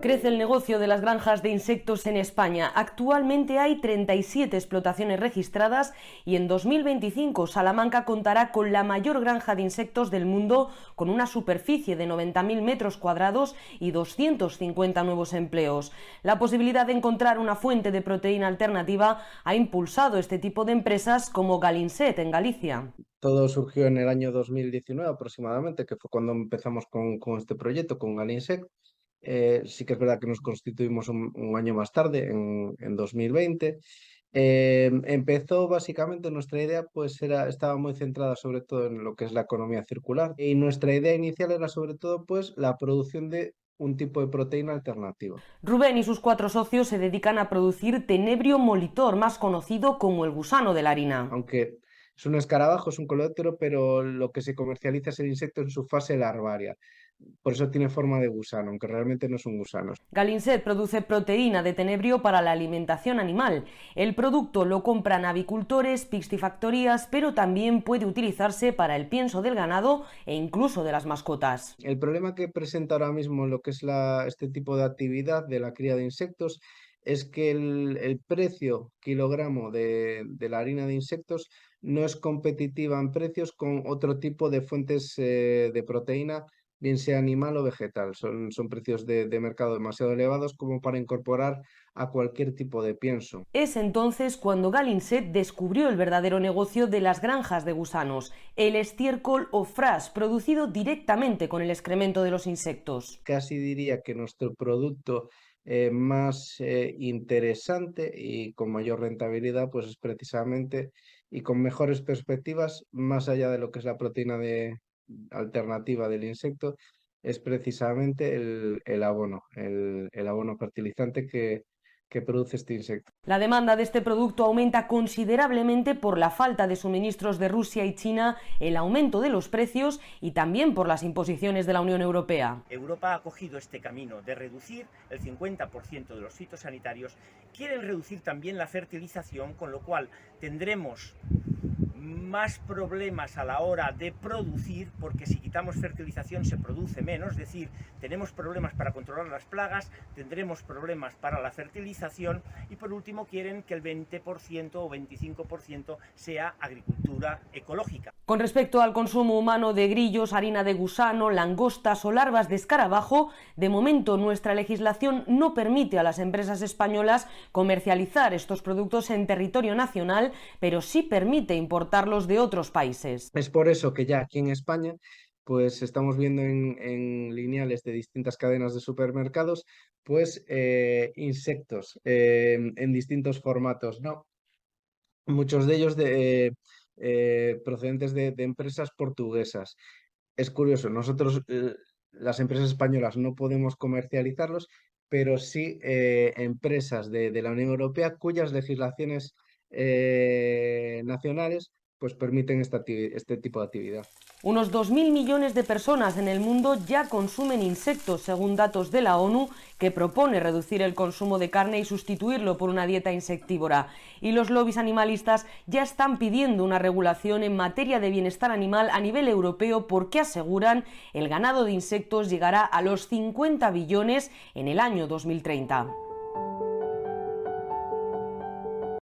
Crece el negocio de las granjas de insectos en España. Actualmente hay 37 explotaciones registradas y en 2025 Salamanca contará con la mayor granja de insectos del mundo, con una superficie de 90.000 metros cuadrados y 250 nuevos empleos. La posibilidad de encontrar una fuente de proteína alternativa ha impulsado este tipo de empresas como Galinset en Galicia. Todo surgió en el año 2019 aproximadamente, que fue cuando empezamos con, este proyecto, con Galinset, eh, sí que es verdad que nos constituimos un, año más tarde, en, 2020. Eh, empezó básicamente nuestra idea, pues estaba muy centrada sobre todo en lo que es la economía circular y nuestra idea inicial era sobre todo pues la producción de un tipo de proteína alternativa. Rubén y sus cuatro socios se dedican a producir tenebrio molitor, más conocido como el gusano de la harina. Aunque es un escarabajo, es un coleóptero, pero lo que se comercializa es el insecto en su fase larvaria por eso tiene forma de gusano, aunque realmente no son gusanos. Galinset produce proteína de tenebrio para la alimentación animal. El producto lo compran avicultores, piscifactorías, pero también puede utilizarse para el pienso del ganado e incluso de las mascotas. El problema que presenta ahora mismo lo que es este tipo de actividad de la cría de insectos es que el, precio kilogramo de, la harina de insectos no es competitiva en precios con otro tipo de fuentes eh, de proteína bien sea animal o vegetal. Son, son precios de, mercado demasiado elevados como para incorporar a cualquier tipo de pienso. Es entonces cuando Galinset descubrió el verdadero negocio de las granjas de gusanos, el estiércol o fras, producido directamente con el excremento de los insectos. Casi diría que nuestro producto eh, más eh, interesante y con mayor rentabilidad, pues es precisamente y con mejores perspectivas, más allá de lo que es la proteína de, alternativa del insecto es precisamente el, abono, el, abono fertilizante que, que produce este insecto. La demanda de este producto aumenta considerablemente por la falta de suministros de Rusia y China, el aumento de los precios y también por las imposiciones de la Unión Europea. Europa ha cogido este camino de reducir el 50% de los fitosanitarios. Quieren reducir también la fertilización, con lo cual tendremos más problemas a la hora de producir, porque si quitamos fertilización se produce menos, es decir, tenemos problemas para controlar las plagas, tendremos problemas para la fertilización y por último quieren que el 20% o 25% sea agricultura ecológica. Con respecto al consumo humano de grillos, harina de gusano, langostas o larvas de escarabajo, de momento nuestra legislación no permite a las empresas españolas comercializar estos productos en territorio nacional, pero sí permite importarlos de otros países. Es por eso que ya aquí en España pues estamos viendo en, lineales de distintas cadenas de supermercados pues eh, insectos eh, en distintos formatos, ¿no? Muchos de ellos de... Eh, eh, procedentes de, empresas portuguesas. Es curioso, nosotros, eh, las empresas españolas, no podemos comercializarlos, pero sí eh, empresas de, la Unión Europea cuyas legislaciones nacionales pues permiten este tipo de actividad. Unos 2.000 millones de personas en el mundo ya consumen insectos, según datos de la ONU, que propone reducir el consumo de carne y sustituirlo por una dieta insectívora. Y los lobbies animalistas ya están pidiendo una regulación en materia de bienestar animal a nivel europeo porque aseguran el ganado de insectos llegará a los 50 billones en el año 2030.